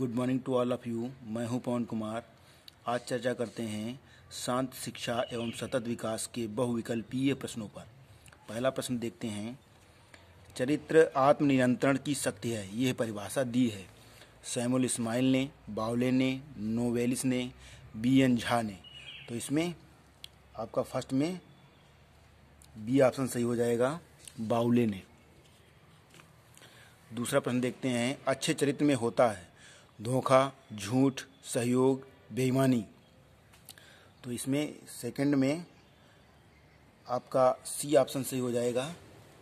good morning to all of you मैं हूं पवन कुमार आज चर्चा करते हैं शांत शिक्षा एवं सतत विकास के बहुविकल्पीय प्रश्नों पर पहला प्रश्न देखते हैं चरित्र आत्मनियंत्रण की शक्ति है यह परिभाषा दी है सैमुल इस्माइल ने बावले ने नोवेलिस ने बी एन झा ने तो इसमें आपका फर्स्ट में बी ऑप्शन सही हो जाएगा बाउले ने दूसरा प्रश्न देखते हैं अच्छे चरित्र में होता है धोखा झूठ सहयोग बेईमानी तो इसमें सेकंड में आपका सी ऑप्शन सही हो जाएगा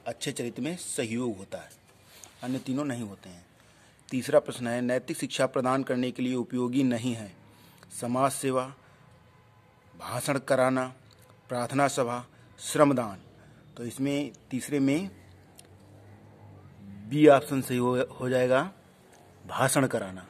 अच्छे चरित्र में सहयोग होता है अन्य तीनों नहीं होते हैं तीसरा प्रश्न है नैतिक शिक्षा प्रदान करने के लिए उपयोगी नहीं है समाज सेवा भाषण कराना प्रार्थना सभा श्रमदान तो इसमें तीसरे में बी ऑप्शन सही हो, हो जाएगा भाषण कराना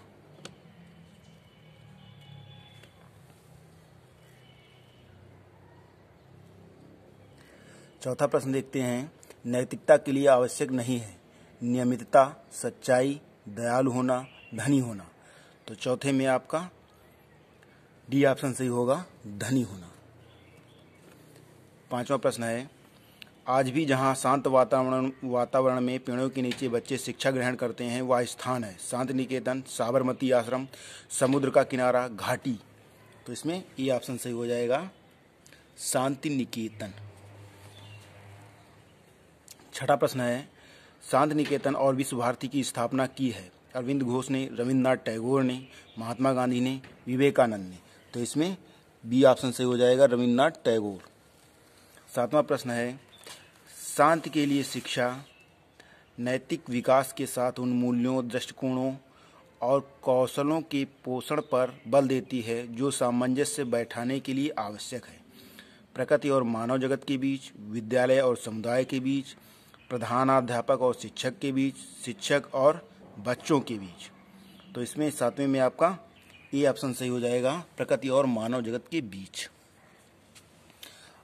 चौथा प्रश्न देखते हैं नैतिकता के लिए आवश्यक नहीं है नियमितता सच्चाई दयालु होना धनी होना तो चौथे में आपका डी ऑप्शन सही होगा धनी होना पांचवा प्रश्न है आज भी जहाँ शांत वातावरण वातावरण में पेड़ों के नीचे बच्चे शिक्षा ग्रहण करते हैं वह स्थान है शांत निकेतन साबरमती आश्रम समुद्र का किनारा घाटी तो इसमें ये ऑप्शन सही हो जाएगा शांति निकेतन छठा प्रश्न है शांत निकेतन और विश्व भारती की स्थापना की है अरविंद घोष ने रविन्द्रनाथ टैगोर ने महात्मा गांधी ने विवेकानंद ने तो इसमें बी ऑप्शन सही हो जाएगा रविन्द्रनाथ टैगोर सातवां प्रश्न है शांति के लिए शिक्षा नैतिक विकास के साथ उन मूल्यों दृष्टिकोणों और कौशलों के पोषण पर बल देती है जो सामंजस्य बैठाने के लिए आवश्यक है प्रकृति और मानव जगत के बीच विद्यालय और समुदाय के बीच प्रधानाध्यापक और शिक्षक के बीच शिक्षक और बच्चों के बीच तो इसमें सातवें में आपका ए ऑप्शन सही हो जाएगा प्रकृति और मानव जगत के बीच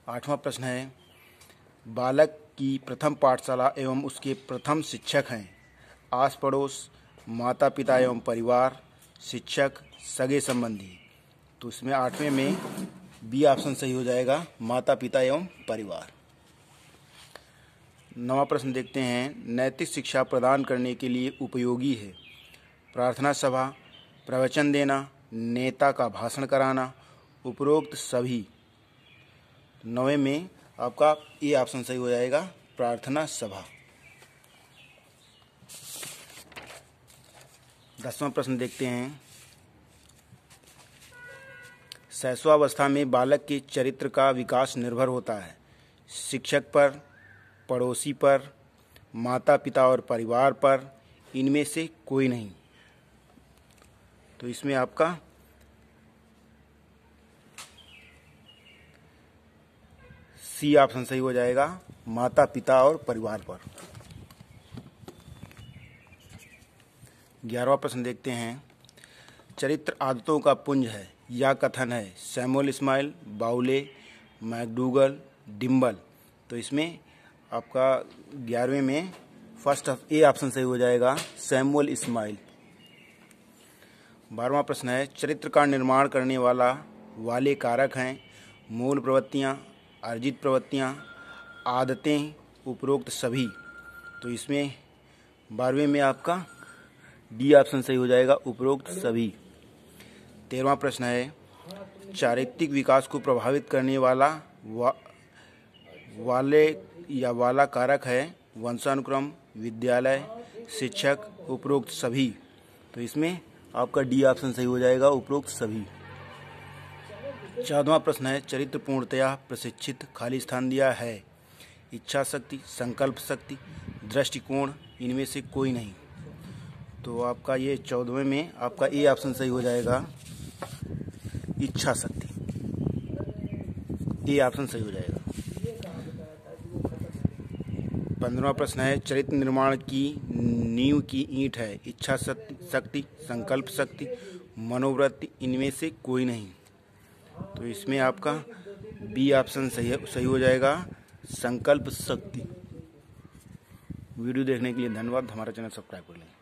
आठवां प्रश्न है बालक की प्रथम पाठशाला एवं उसके प्रथम शिक्षक हैं आस पड़ोस माता पिता एवं परिवार शिक्षक सगे संबंधी तो इसमें आठवें में बी ऑप्शन सही हो जाएगा माता पिता एवं परिवार नवा प्रश्न देखते हैं नैतिक शिक्षा प्रदान करने के लिए उपयोगी है प्रार्थना सभा प्रवचन देना नेता का भाषण कराना उपरोक्त सभी नवे में आपका ये ऑप्शन सही हो जाएगा प्रार्थना सभा दसवां प्रश्न देखते हैं शैशवावस्था में बालक के चरित्र का विकास निर्भर होता है शिक्षक पर पड़ोसी पर माता पिता और परिवार पर इनमें से कोई नहीं तो इसमें आपका सी ऑप्शन सही हो जाएगा माता पिता और परिवार पर ग्यारहवा प्रश्न देखते हैं चरित्र आदतों का पुंज है या कथन है सैमुअल इस्माइल बाउले मैकडूगल डिम्बल तो इसमें आपका ग्यारहवें में फर्स्ट ऑफ ए ऑप्शन सही हो जाएगा सैमुअल इस्माइल बारहवा प्रश्न है चरित्र का निर्माण करने वाला वाले कारक हैं मूल प्रवृत्तियाँ अर्जित प्रवृत्तियाँ आदतें उपरोक्त सभी तो इसमें बारहवें में आपका डी ऑप्शन सही हो जाएगा उपरोक्त सभी तेरहवा प्रश्न है चारित्रिक विकास को प्रभावित करने वाला वा, वाले या वाला कारक है वंशानुक्रम विद्यालय शिक्षक उपरोक्त सभी तो इसमें आपका डी ऑप्शन सही हो जाएगा उपरोक्त सभी चौदवा प्रश्न है चरित्र पूर्णतया प्रशिक्षित खाली स्थान दिया है इच्छा शक्ति संकल्प शक्ति दृष्टिकोण इनमें से कोई नहीं तो आपका ये चौदहवें में आपका ए ऑप्शन सही हो जाएगा इच्छा शक्ति ए ऑप्शन सही हो जाएगा पंद्रवा प्रश्न है चरित्र निर्माण की नींव की ईंट है इच्छा शक्ति संकल्प शक्ति मनोवृत्ति इनमें से कोई नहीं तो इसमें आपका बी ऑप्शन सही सही हो जाएगा संकल्प शक्ति वीडियो देखने के लिए धन्यवाद हमारा चैनल सब्सक्राइब कर लें